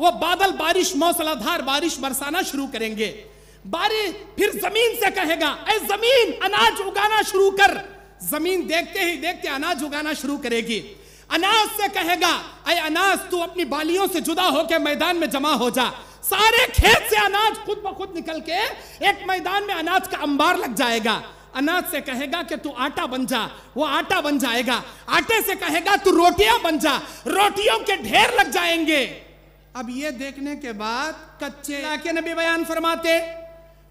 वो बादल बारिश मौसलाधार बारिश बरसाना शुरू करेंगे बारिश फिर जमीन से कहेगा ए जमीन अनाज उगाना शुरू कर जमीन देखते ही देखते अनाज उगाना शुरू करेगी अनाज से कहेगा अरे अनाज तू अपनी बालियों से जुदा होकर मैदान में जमा हो जा सारे खेत से अनाज खुद ब खुद निकल के एक मैदान में अनाज का अंबार लग जाएगा अनाज से कहेगा कि तू आटा बन जा वो आटा बन जाएगा आटे से कहेगा तू रोटियां बन जा रोटियों के ढेर लग जाएंगे अब ये देखने के बाद कच्चे इलाके नबी बयान फरमाते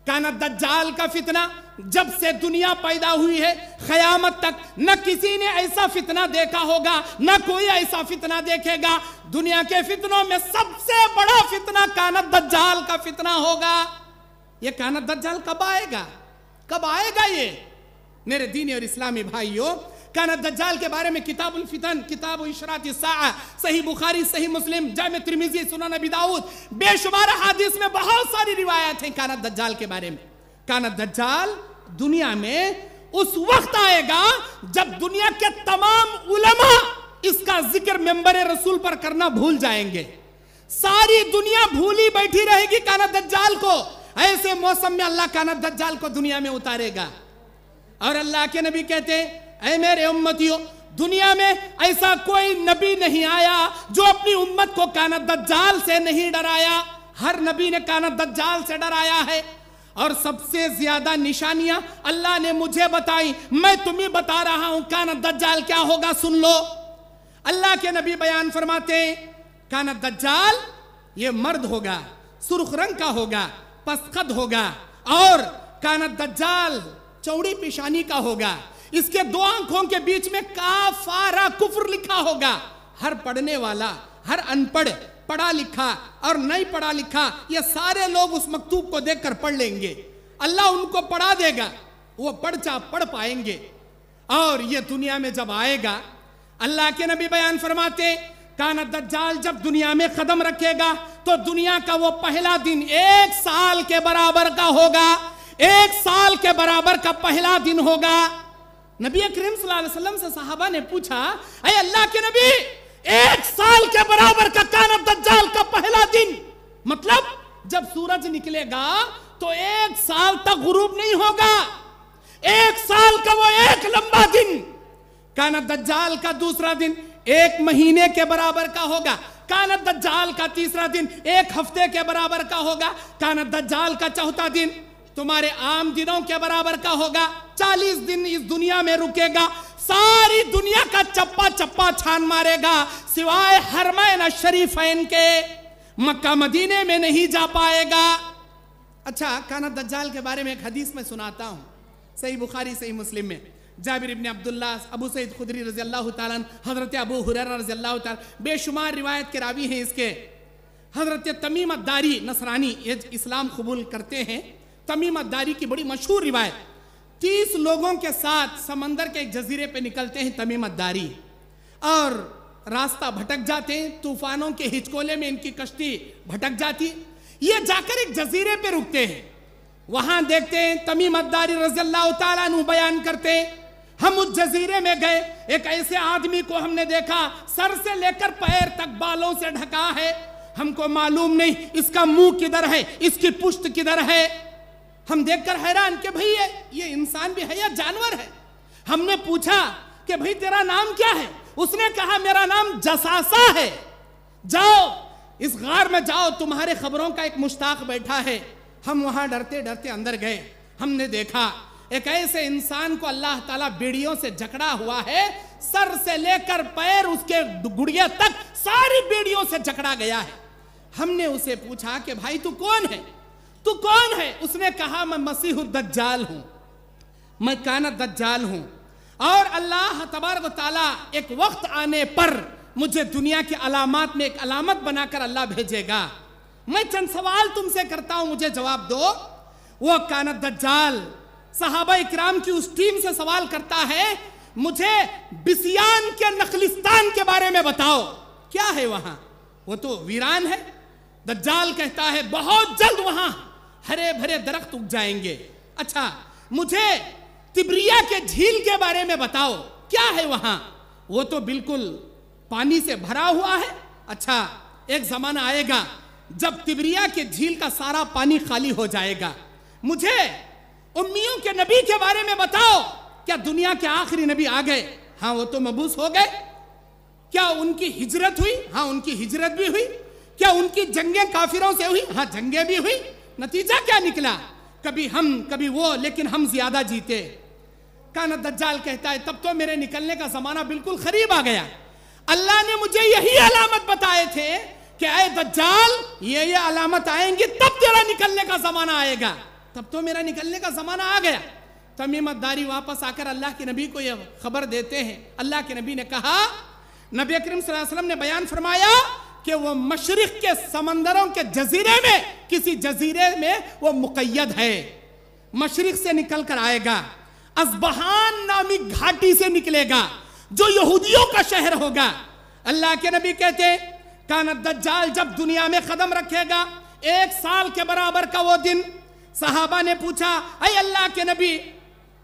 काना दज्जाल का फितना जब से दुनिया पैदा हुई है खयामत तक न किसी ने ऐसा फितना देखा होगा न कोई ऐसा फितना देखेगा दुनिया के फितनों में सबसे बड़ा फितना काना दज्जाल का फितना होगा ये काना दज्जाल कब आएगा कब आएगा ये मेरे दीनी और इस्लामी भाइयों काना दज्जाल के बारे में किताब उल फितन किताब इशरात सा सही बुखारी सही मुस्लिम जाम त्रिमिजी सुना नबी दाऊद बेशुमार हादिस में बहुत सारी रिवायत है काना दज्जाल के बारे में काना दज्जाल दुनिया में उस वक्त आएगा जब दुनिया के तमाम उलमा इसका जिक्र मेंबर रसूल पर करना भूल जाएंगे सारी दुनिया भूली बैठी रहेगी काना दज्जाल को ऐसे मौसम में अल्लाह काना दज्जाल को दुनिया में उतारेगा और अल्लाह के नबी कहते हैं ऐ मेरे उम्मतियों दुनिया में ऐसा कोई नबी नहीं आया जो अपनी उम्मत को काना दज्जाल से नहीं डराया हर नबी ने काना दज्जाल से डराया है और सबसे ज्यादा निशानियां अल्लाह ने मुझे बताई मैं तुम्हें बता रहा हूं काना दज्जाल क्या होगा सुन लो अल्लाह के नबी बयान फरमाते हैं काना दज्जाल ये मर्द होगा सुर्ख रंग का होगा पसखद होगा और काना दज्जाल चौड़ी पेशानी का होगा इसके दो आंखों के बीच में काफारा कुफर लिखा होगा हर पढ़ने वाला हर अनपढ़ पढ़ा लिखा और नहीं पढ़ा लिखा ये सारे लोग उस मकतूब को देखकर पढ़ लेंगे अल्लाह उनको पढ़ा देगा वो पढ़ चा पढ़ पाएंगे और ये दुनिया में जब आएगा अल्लाह के नबी बयान फरमाते काना दज्जाल जब दुनिया में कदम रखेगा तो दुनिया का वो पहला दिन एक साल के बराबर का होगा एक साल के बराबर का पहला दिन होगा नबी करीम सलम से साहबा ने पूछा अरे अल्लाह के नबी एक साल के बराबर का कानब दज्जाल का पहला दिन मतलब जब सूरज निकलेगा तो एक साल तक गुरूब नहीं होगा एक साल का वो एक लंबा दिन कानब दज्जाल का दूसरा दिन एक महीने के बराबर का होगा कानब दज्जाल का तीसरा दिन एक हफ्ते के बराबर का होगा कानब दज्जाल का चौथा दिन तुम्हारे आम दिनों के बराबर का होगा चालीस दिन इस दुनिया में रुकेगा सारी दुनिया का चप्पा चप्पा छान मारेगा सिवाय हरमैन शरीफैन के मक्का मदीने में नहीं जा पाएगा अच्छा काना दज्जाल के बारे में एक हदीस में सुनाता हूं सही बुखारी सही मुस्लिम में जाबिर इबन अब्दुल्ला अबू सईद खुदरी रजी अल्लाह तन हज़रत अबू हुरर रजी अल्लाह तन बेशुमार रिवायत के रावी हैं इसके हज़रत तमीम अदारी नसरानी इस्लाम कबूल करते हैं तमीम अदारी की बड़ी मशहूर रिवायत तीस लोगों के साथ समंदर के एक जजीरे पे निकलते हैं तमीम और रास्ता भटक जाते हैं तूफानों के हिचकोले में इनकी कश्ती भटक जाती ये जाकर एक जजीरे पे रुकते हैं वहां देखते हैं तमीम अद्दारी रजल्ला बयान करते हैं हम उस जजीरे में गए एक ऐसे आदमी को हमने देखा सर से लेकर पैर तक बालों से ढका है हमको मालूम नहीं इसका मुंह किधर है इसकी पुष्ट किधर है हम देखकर हैरान कि भाई ये ये इंसान भी है या जानवर है हमने पूछा कि भाई तेरा नाम क्या है उसने कहा मेरा नाम जसासा है जाओ इस गार में जाओ तुम्हारे खबरों का एक मुश्ताक बैठा है हम वहां डरते डरते अंदर गए हमने देखा एक ऐसे इंसान को अल्लाह ताला बेड़ियों से जकड़ा हुआ है सर से लेकर पैर उसके गुड़िया तक सारी बेड़ियों से जकड़ा गया है हमने उसे पूछा कि भाई तू कौन है तू कौन है उसने कहा मैं मसीह दज्जाल हूं मैं काना दज्जाल हूं और अल्लाह तबारक ताला एक वक्त आने पर मुझे दुनिया की अलामत में एक अलामत बनाकर अल्लाह भेजेगा मैं चंद सवाल तुमसे करता हूं मुझे जवाब दो वो काना दज्जाल सहाबा इकराम की उस टीम से सवाल करता है मुझे बिसियान के नखलिस्तान के बारे में बताओ क्या है वहां वो तो वीरान है दज्जाल कहता है बहुत जल्द वहां हरे भरे दरख्त उग जाएंगे अच्छा मुझे तिब्रिया के झील के बारे में बताओ क्या है वहां वो तो बिल्कुल पानी से भरा हुआ है अच्छा एक जमाना आएगा जब तिब्रिया के झील का सारा पानी खाली हो जाएगा मुझे उम्मियों के नबी के बारे में बताओ क्या दुनिया के आखिरी नबी आ गए हाँ वो तो मबूस हो गए क्या उनकी हिजरत हुई हाँ उनकी हिजरत भी हुई क्या उनकी जंगे काफिरों से हुई हाँ जंगे भी हुई नतीजा क्या निकला कभी हम कभी वो लेकिन हम ज्यादा जीते काना दज्जाल कहता है तब तो मेरे निकलने का जमाना बिल्कुल खरीब आ गया अल्लाह ने मुझे यही अलामत बताए थे कि आए दज्जाल ये ये अलामत आएंगी तब तेरा निकलने का जमाना आएगा तब तो मेरा निकलने का जमाना आ गया तब वापस आकर अल्लाह के नबी को यह खबर देते हैं अल्लाह के नबी ने कहा नबी अकरम सल्लल्लाहु अलैहि वसल्लम ने बयान फरमाया कि वो मशरक के समंदरों के जजीरे में किसी जजीरे में वो मुकैद है मशरक से निकल कर आएगा असबहान नामी घाटी से निकलेगा जो यहूदियों का शहर होगा अल्लाह के नबी कहते कान दज्जाल जब दुनिया में कदम रखेगा एक साल के बराबर का वो दिन साहबा ने पूछा अरे अल्लाह के नबी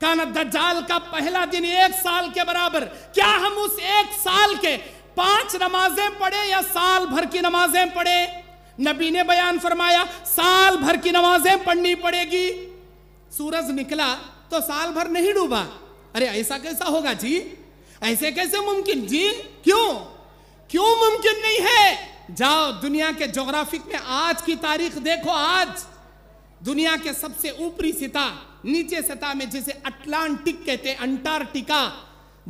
कान दज्जाल का पहला दिन एक साल के बराबर क्या हम उस एक साल के पांच नमाजें पढ़े या साल भर की नमाजें पढ़े नबी ने बयान फरमाया साल भर की नमाजें पढ़नी पड़ेगी सूरज निकला तो साल भर नहीं डूबा अरे ऐसा कैसा होगा जी ऐसे कैसे मुमकिन जी क्यों क्यों मुमकिन नहीं है जाओ दुनिया के जोग्राफिक में आज की तारीख देखो आज दुनिया के सबसे ऊपरी सिता नीचे सता में जिसे अटलांटिक कहते हैं अंटार्कटिका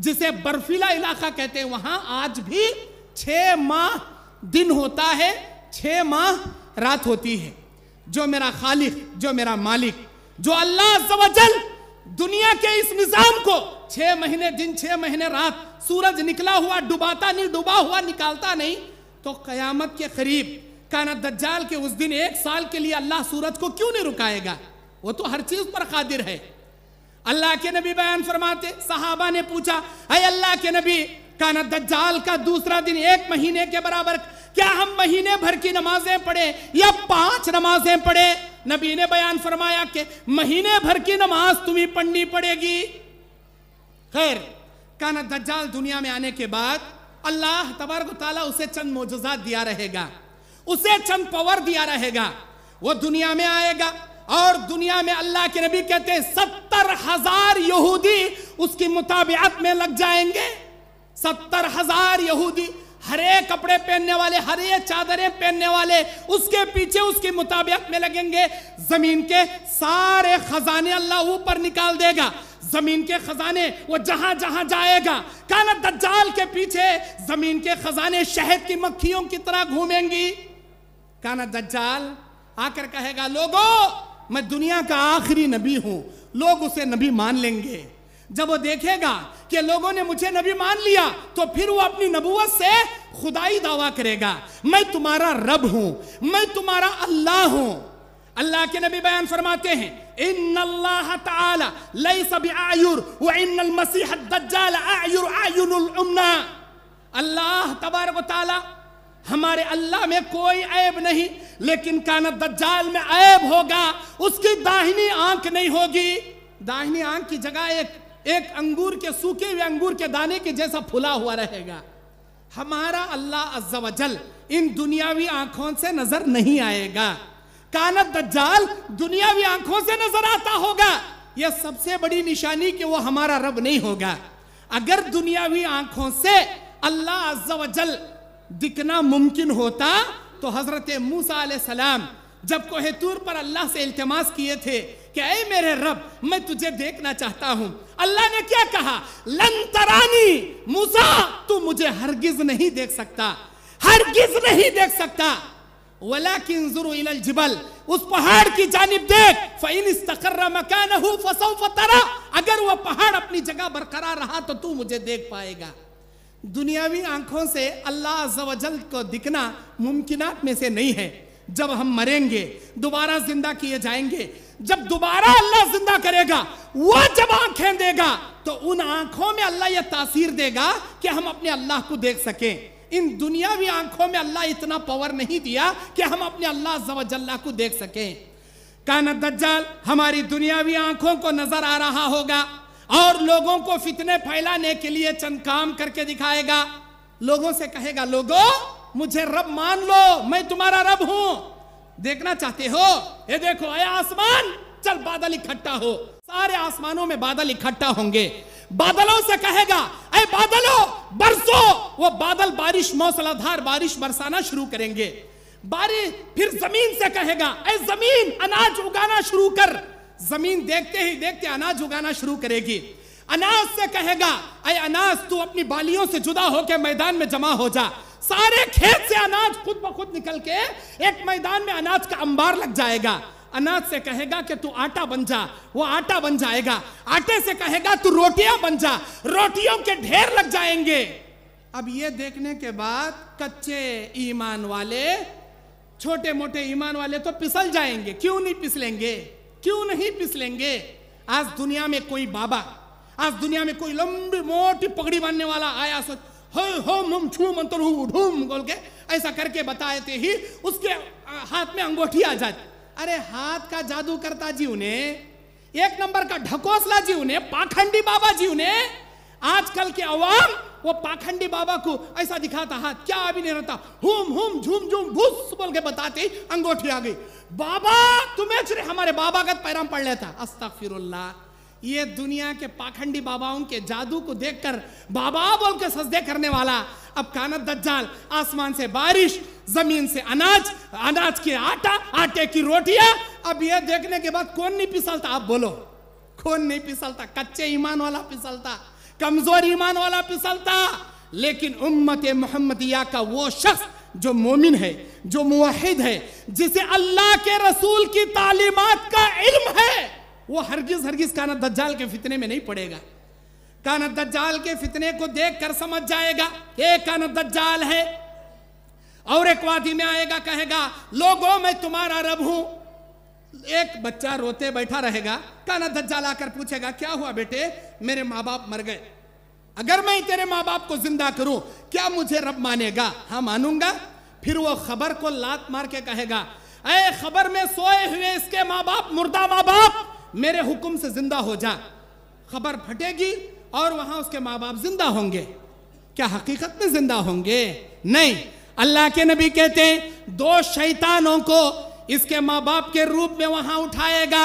जिसे बर्फीला इलाका कहते हैं वहां आज भी छह माह दिन होता है छः माह रात होती है जो मेरा खालिक जो मेरा मालिक जो अल्लाह जवजल दुनिया के इस निजाम को छह महीने दिन छह महीने रात सूरज निकला हुआ डुबाता नहीं डुबा हुआ निकालता नहीं तो कयामत के करीब काना दज्जाल के उस दिन एक साल के लिए अल्लाह सूरज को क्यों नहीं रुकाएगा वो तो हर चीज पर कादिर है अल्लाह के नबी बयान फरमाते सहाबा ने पूछा अय अल्लाह के नबी काना दज्जाल का दूसरा दिन एक महीने के बराबर क्या हम महीने भर की नमाजें पढ़े या पांच नमाजें पढ़े नबी ने बयान फरमाया कि महीने भर की नमाज तुम्हें पढ़नी पड़ेगी खैर काना दज्जाल दुनिया में आने के बाद अल्लाह तबारक ताला उसे चंद मोजात दिया रहेगा उसे चंद पावर दिया रहेगा वो दुनिया में आएगा और दुनिया में अल्लाह के नबी कहते हैं सत्तर हजार यहूदी उसकी मुताबियात में लग जाएंगे सत्तर हजार यहूदी हरे कपड़े पहनने वाले हरे चादरें पहनने वाले उसके पीछे उसके मुताबिक में लगेंगे जमीन के सारे खजाने अल्लाह ऊपर निकाल देगा जमीन के खजाने वो जहां जहां जाएगा काला दज्जाल के पीछे जमीन के खजाने शहद की मक्खियों की तरह घूमेंगी काना दज्जाल आकर कहेगा लोगों मैं दुनिया का आखिरी नबी हूं लोग उसे नबी मान लेंगे जब वो देखेगा कि लोगों ने मुझे नबी मान लिया तो फिर वो अपनी नबूवत से खुदाई दावा करेगा मैं तुम्हारा रब हूं मैं तुम्हारा अल्लाह हूं अल्लाह के नबी बयान फरमाते हैं इन अल्लाह आयुर अल्लाह तबारक हमारे अल्लाह में कोई ऐब नहीं लेकिन काना दज्जाल में ऐब होगा उसकी दाहिनी आंख नहीं होगी दाहिनी आंख की जगह एक एक अंगूर के सूखे हुए अंगूर के दाने के जैसा फुला हुआ रहेगा हमारा अल्लाह अज्जावजल इन दुनियावी आंखों से नजर नहीं आएगा कानत दज्जाल दुनियावी आंखों से नजर आता होगा यह सबसे बड़ी निशानी कि वो हमारा रब नहीं होगा अगर दुनियावी आंखों से अल्लाह अज्जावजल दिखना मुमकिन होता तो हजरत मूसा सलाम जब कोहेतूर पर अल्लाह से इल्तमास किए थे कि अरे मेरे रब मैं तुझे देखना चाहता हूं अल्लाह ने क्या कहा लंतरानी तरानी मूसा तू मुझे हरगिज नहीं देख सकता हरगिज नहीं देख सकता वला किन जिबल उस पहाड़ की जानब देख फिन तकर्रा मकान फसरा अगर वह पहाड़ अपनी जगह बरकरार रहा तो तू मुझे देख पाएगा दुनियावी आंखों से अल्लाह जवजल को दिखना मुमकिन में से नहीं है जब हम मरेंगे दोबारा जिंदा किए जाएंगे जब दोबारा अल्लाह जिंदा करेगा वो जब आंखें देगा तो उन आंखों में अल्लाह यह तासीर देगा कि हम अपने अल्लाह को देख सकें इन दुनियावी आंखों में अल्लाह इतना पावर नहीं दिया कि हम अपने अल्लाह जवजल्ला को देख सकें काना दज्जाल हमारी दुनियावी आंखों को नजर आ रहा होगा और लोगों को फितने फैलाने के लिए चंद काम करके दिखाएगा लोगों से कहेगा लोगो मुझे रब मान लो मैं तुम्हारा रब हूं देखना चाहते हो ये देखो आया आसमान चल बादल इकट्ठा हो सारे आसमानों में बादल इकट्ठा होंगे बादलों से कहेगा अरे बादलों बरसो वो बादल बारिश मौसलाधार बारिश बरसाना शुरू करेंगे बारिश फिर जमीन से कहेगा अरे जमीन अनाज उगाना शुरू कर जमीन देखते ही देखते अनाज उगाना शुरू करेगी अनाज से कहेगा अरे अनाज तू अपनी बालियों से जुदा होकर मैदान में जमा हो जा सारे खेत से अनाज खुद ब खुद निकल के एक मैदान में अनाज का अंबार लग जाएगा अनाज से कहेगा कि तू आटा बन जा वो आटा बन जाएगा आटे से कहेगा तू रोटियां बन जा रोटियों के ढेर लग जाएंगे अब ये देखने के बाद कच्चे ईमान वाले छोटे मोटे ईमान वाले तो पिसल जाएंगे क्यों नहीं पिसलेंगे क्यों नहीं पिसलेंगे आज दुनिया में कोई बाबा आज दुनिया में कोई लंबी मोटी पगड़ी बांधने वाला आया सोच हो मंत्र बोल के ऐसा करके बताए थे ही उसके हाथ में अंगूठी आ जाती अरे हाथ का जादू करता जीव ने एक नंबर का ढकोसला जीव ने पाखंडी बाबा जीव ने आजकल के अवाम वो पाखंडी बाबा को ऐसा दिखाता हाथ क्या अभी नहीं रहता हुम हुम झूम झूम भूस बोल के बताते अंगोठी अंगूठी आ गई बाबा तुम्हें हमारे बाबा का पैराम पड़ लेता अस्तफिरुल्लाह ये दुनिया के पाखंडी बाबाओं के जादू को देखकर बाबा बोल के सजदे करने वाला अब कानत दज्जाल आसमान से बारिश जमीन से अनाज अनाज के आटा आटे की रोटियां अब यह देखने के बाद कौन नहीं पिसलता आप बोलो कौन नहीं पिसलता कच्चे ईमान वाला पिसलता कमजोर ईमान वाला पिसलता लेकिन उम्मत मोहम्मदिया का वो शख्स जो मोमिन है जो मुहिद है जिसे अल्लाह के रसूल की तालीमत का इल्म है वो हरगिज हरगिज काना दज्जाल के फितने में नहीं पड़ेगा काना दज्जाल के फितने को देख कर समझ जाएगा ये काना दज्जाल है और एक वादी में आएगा कहेगा लोगो मैं तुम्हारा रब हूं एक बच्चा रोते बैठा रहेगा काना दज्जाल आकर पूछेगा क्या हुआ बेटे मेरे माँ बाप मर गए अगर मैं तेरे माँ बाप को जिंदा करूं क्या मुझे रब मानेगा हाँ मानूंगा फिर वो खबर को लात मार के कहेगा अरे खबर में सोए हुए इसके माँ बाप मुर्दा माँ बाप मेरे हुक्म से जिंदा हो जा खबर फटेगी और वहां उसके माँ बाप जिंदा होंगे क्या हकीकत में जिंदा होंगे नहीं अल्लाह के नबी कहते हैं दो शैतानों को इसके माँ बाप के रूप में वहां उठाएगा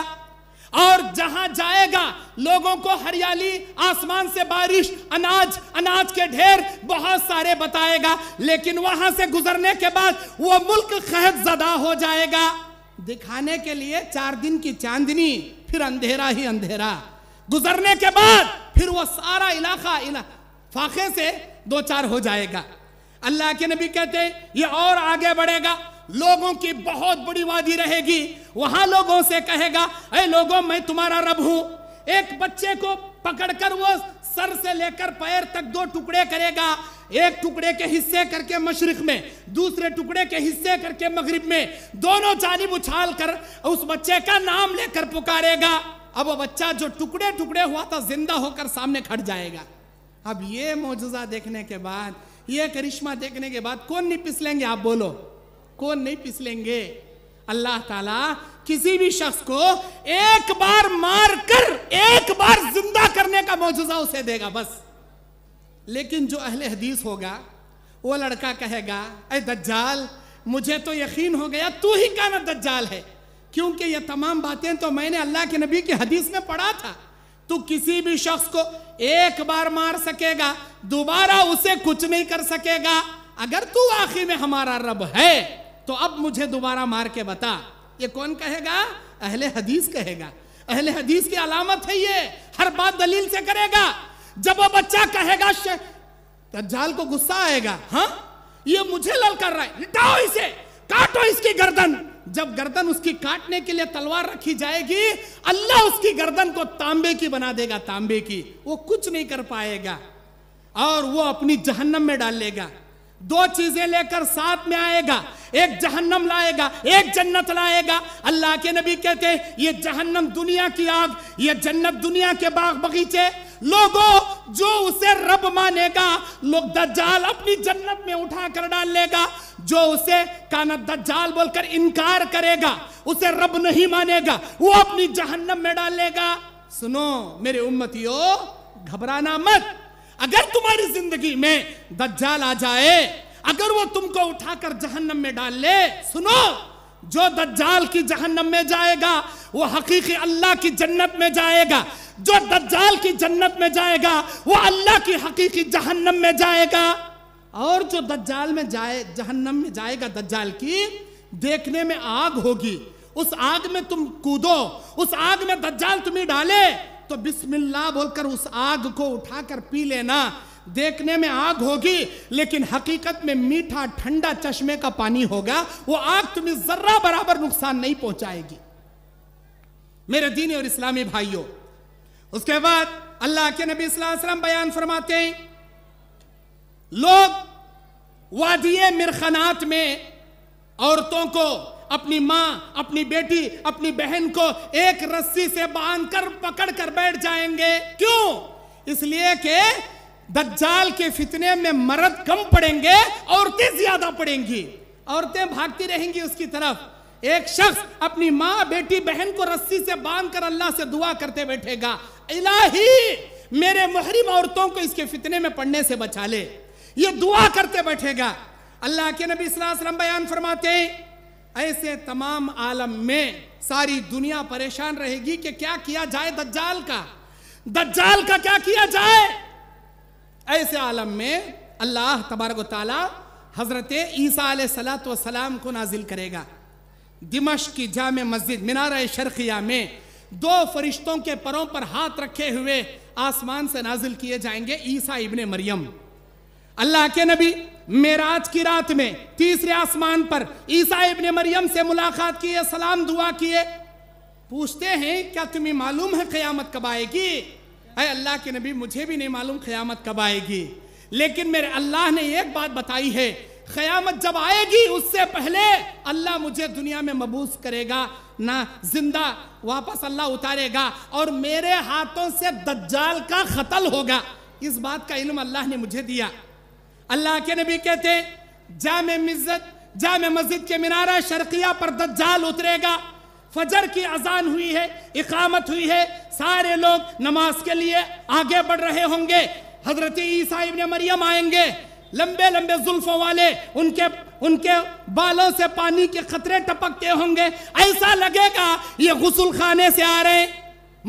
और जहां जाएगा लोगों को हरियाली आसमान से बारिश अनाज अनाज के ढेर बहुत सारे बताएगा लेकिन वहां से गुजरने के बाद वो मुल्क खहत जदा हो जाएगा दिखाने के लिए चार दिन की चांदनी फिर अंधेरा ही अंधेरा गुजरने के बाद फिर वो सारा इलाका इला, फाखे से दो चार हो जाएगा अल्लाह के नबी कहते हैं ये और आगे बढ़ेगा लोगों की बहुत बड़ी वादी रहेगी वहां लोगों से कहेगा अरे लोगों मैं तुम्हारा रब हूं एक बच्चे को पकड़कर वो सर से लेकर पैर तक दो टुकड़े करेगा एक टुकड़े के हिस्से करके मशरक में दूसरे टुकड़े के हिस्से करके मगरिब में दोनों जानब उछाल कर उस बच्चे का नाम लेकर पुकारेगा अब वो बच्चा जो टुकड़े टुकड़े हुआ था जिंदा होकर सामने खड़ जाएगा अब ये मौजूदा देखने के बाद ये करिश्मा देखने के बाद कौन नहीं पिसलेंगे आप बोलो कौन नहीं पिसलेंगे अल्लाह ताला किसी भी शख्स को एक बार मार कर एक बार जिंदा करने का मौजूदा उसे देगा बस लेकिन जो अहले हदीस होगा वो लड़का कहेगा अरे दज्जाल मुझे तो यकीन हो गया तू ही काना दज्जाल है क्योंकि ये तमाम बातें तो मैंने अल्लाह के नबी की हदीस में पढ़ा था तो किसी भी शख्स को एक बार मार सकेगा दोबारा उसे कुछ नहीं कर सकेगा अगर तू आखिर में हमारा रब है तो अब मुझे दोबारा मार के बता ये कौन कहेगा अहले हदीस कहेगा अहले हदीस की अलामत है ये हर बात दलील से करेगा जब वो बच्चा कहेगा दज्जाल को गुस्सा आएगा हाँ ये मुझे ललकर रहा है हटाओ इसे काटो इसकी गर्दन जब गर्दन उसकी काटने के लिए तलवार रखी जाएगी अल्लाह उसकी गर्दन को तांबे की बना देगा तांबे की वो कुछ नहीं कर पाएगा और वो अपनी जहन्नम में डाल लेगा दो चीजें लेकर साथ में आएगा एक जहन्नम लाएगा एक जन्नत लाएगा अल्लाह के नबी कहते हैं ये जहन्नम दुनिया की आग ये जन्नत दुनिया के बाग बगीचे लोगों जो उसे रब मानेगा लोग दज्जाल अपनी जन्नत में उठा कर डाल लेगा जो उसे काना दज्जाल बोलकर इनकार करेगा उसे रब नहीं मानेगा वो अपनी जहन्नम में डाल लेगा सुनो मेरे उम्मतियों घबराना मत अगर तुम्हारी जिंदगी में दज्जाल आ जाए अगर वो तुमको उठाकर जहन्नम में डाल ले सुनो जो दज्जाल की जहन्नम में जाएगा वो हकीकी अल्लाह की जन्नत में जाएगा जो दज्जाल की जन्नत में जाएगा वो अल्लाह की हकीकी जहन्नम में जाएगा और जो दज्जाल में जाए जहन्नम में जाएगा दज्जाल की देखने में आग होगी उस आग में तुम कूदो उस आग में दज्जाल तुम्हें डाले तो बिस्मिल्लाह बोलकर उस आग को उठाकर पी लेना देखने में आग होगी लेकिन हकीकत में मीठा ठंडा चश्मे का पानी होगा वो आग तुम्हें जर्रा बराबर नुकसान नहीं पहुंचाएगी मेरे दीन और इस्लामी भाइयों उसके बाद अल्लाह के नबी वसल्लम बयान फरमाते हैं लोग वादिय मिरखनात में औरतों को अपनी माँ अपनी बेटी अपनी बहन को एक रस्सी से बांधकर पकड़ कर बैठ जाएंगे क्यों इसलिए कि दज्जाल के फितने में मर्द कम पड़ेंगे औरतें ज्यादा पड़ेंगी औरतें भागती रहेंगी उसकी तरफ एक शख्स अपनी माँ बेटी बहन को रस्सी से बांध कर अल्लाह से दुआ करते बैठेगा इलाही मेरे महरिम औरतों को इसके फितने में पड़ने से बचा ले ये दुआ करते बैठेगा अल्लाह के नबी सल्लल्लाहु अलैहि वसल्लम बयान फरमाते हैं ऐसे तमाम आलम में सारी दुनिया परेशान रहेगी कि क्या किया जाए दज्जाल का दज्जाल का क्या किया जाए ऐसे आलम में अल्लाह तबारक ताला हजरत ईसा सलात सलाम को नाजिल करेगा दिमश की जाम मस्जिद मीनार शर्खिया में दो फरिश्तों के परों पर हाथ रखे हुए आसमान से नाजिल किए जाएंगे ईसा इबन मरियम अल्लाह के नबी मेराज की रात में तीसरे आसमान पर ईसा इबन मरियम से मुलाकात किए सलाम दुआ किए पूछते हैं क्या तुम्हें मालूम है क़यामत कब आएगी अरे अल्लाह के नबी मुझे भी नहीं मालूम क़यामत कब आएगी लेकिन मेरे अल्लाह ने एक बात बताई है क़यामत जब आएगी उससे पहले अल्लाह मुझे दुनिया में मबूस करेगा ना जिंदा वापस अल्लाह उतारेगा और मेरे हाथों से दज्जाल का खतल होगा इस बात का इल्म अल्लाह ने मुझे दिया अल्लाह के नबी कहते जाम मिज्जत जाम मस्जिद के मीनारा शर्किया पर दज्जाल उतरेगा फजर की अजान हुई है इकामत हुई है सारे लोग नमाज के लिए आगे बढ़ रहे होंगे हजरत ईसा इबन मरियम आएंगे लंबे लंबे जुल्फों वाले उनके उनके बालों से पानी के खतरे टपकते होंगे ऐसा लगेगा ये गसल खाने से आ रहे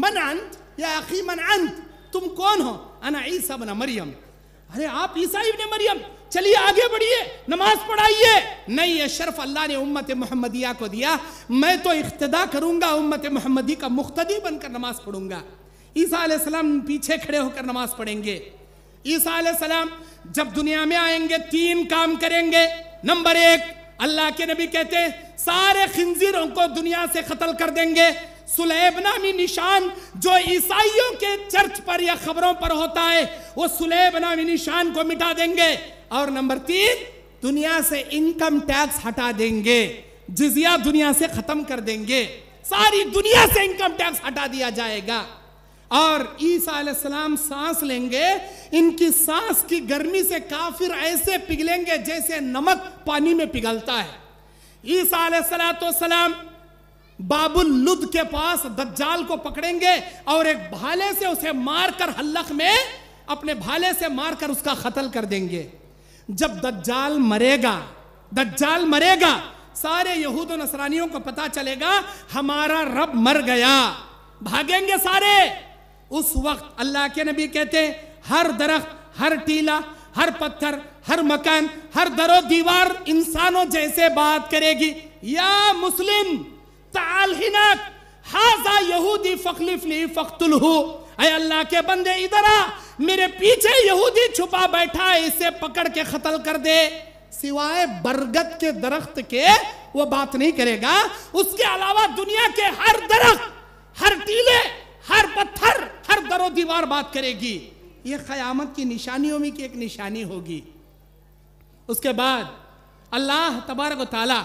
मन अंत या अखी मन अंत तुम कौन हो अना ईसा बना मरियम अरे आप ईसा इब्ने मरियम चलिए आगे बढ़िए नमाज पढ़ाइए नहीं ये शर्फ अल्लाह ने उम्मत मोहम्मदिया को दिया मैं तो इख्तदा करूंगा उम्मत मोहम्मदी का मुख्तदी बनकर नमाज पढ़ूंगा ईसा सलाम पीछे खड़े होकर नमाज पढ़ेंगे ईसा सलाम जब दुनिया में आएंगे तीन काम करेंगे नंबर एक अल्लाह के नबी कहते हैं सारे खिंजीरों को दुनिया से कत्ल कर देंगे सुलेब नामी निशान जो ईसाइयों के चर्च पर या खबरों पर होता है वो सुलेब नामी निशान को मिटा देंगे और नंबर तीन दुनिया से इनकम टैक्स हटा देंगे जिजिया दुनिया से खत्म कर देंगे सारी दुनिया से इनकम टैक्स हटा दिया जाएगा और ईसा सांस लेंगे इनकी सांस की गर्मी से काफिर ऐसे पिघलेंगे जैसे नमक पानी में पिघलता है ईसा सलाम बाबुल लुद के पास दज्जाल को पकड़ेंगे और एक भाले से उसे मारकर हल्लक में अपने भाले से मारकर उसका कत्ल कर देंगे जब दज्जाल मरेगा दज्जाल मरेगा सारे यहूद नसरानियों को पता चलेगा हमारा रब मर गया भागेंगे सारे उस वक्त अल्लाह के नबी कहते हर दरख्त हर टीला हर पत्थर हर मकान हर दरो दीवार इंसानों जैसे बात करेगी या मुस्लिम ताल हिनक हाजा यहूदी फकलिफली फख्तुलहू अय अल्लाह के बंदे इधर आ मेरे पीछे यहूदी छुपा बैठा है इसे पकड़ के खतल कर दे सिवाय बरगद के दरख्त के वो बात नहीं करेगा उसके अलावा दुनिया के हर दरख्त हर टीले हर पत्थर हर दरो दीवार बात करेगी ये खयामत की निशानियों में की एक निशानी होगी उसके बाद अल्लाह तबारक ताला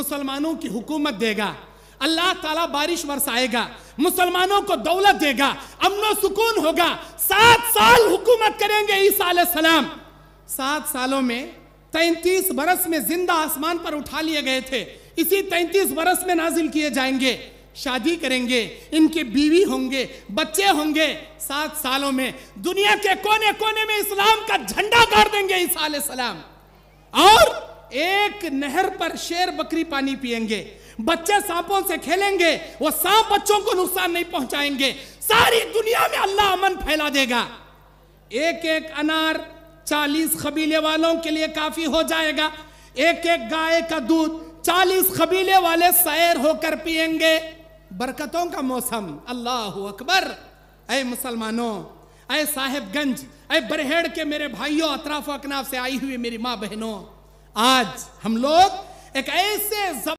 मुसलमानों की हुकूमत देगा अल्लाह ताला बारिश बरसाएगा मुसलमानों को दौलत देगा अमनो सुकून होगा सात साल हुकूमत करेंगे ईसा सलाम सात सालों में तैतीस बरस में जिंदा आसमान पर उठा लिए गए थे इसी तैतीस बरस में नाजिल किए जाएंगे शादी करेंगे इनके बीवी होंगे बच्चे होंगे सात सालों में दुनिया के कोने कोने में इस्लाम का झंडा गाड़ देंगे ईसा सलाम और एक नहर पर शेर बकरी पानी पिएंगे बच्चे सांपों से खेलेंगे वो सांप बच्चों को नुकसान नहीं पहुंचाएंगे सारी दुनिया में अल्लाह अमन फैला देगा एक एक अनार चालीस कबीले वालों के लिए काफी हो जाएगा एक एक गाय का दूध चालीस कबीले वाले सैर होकर पियेंगे बरकतों का मौसम अल्लाह अकबर अय मुसलमानों अय साहेबगंज अय बरहेड़ के मेरे भाइयों अतराफ अकनाफ से आई हुई मेरी माँ बहनों आज हम लोग एक ऐसे